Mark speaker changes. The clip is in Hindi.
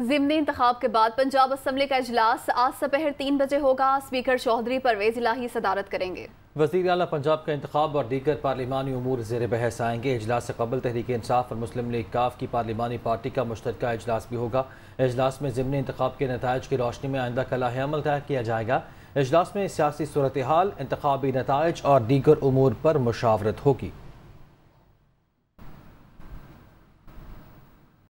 Speaker 1: जिमनी इंतब के बाद पंजाब असम्बली का अजलास आज सपहर तीन बजे होगा स्पीकर चौधरी परवेज इलाही सदारत करेंगे
Speaker 2: वजीर अला पंजाब का इंतब और दीगर पार्लिमानी अमूर जेर बहस आएंगे अजलास से कबल तहरीक इंसाफ और मुस्लिम लीग काफ की पार्लिमानी पार्टी का मुश्तर अजलास भी होगा अजलास में ज़मनी इंतब के नतज की रोशनी में आइंदा कलाह अमल तय किया जाएगा अजलास में सियासी सूरत हाल इंतबी नतज और दीगर अमूर पर मुशावरत होगी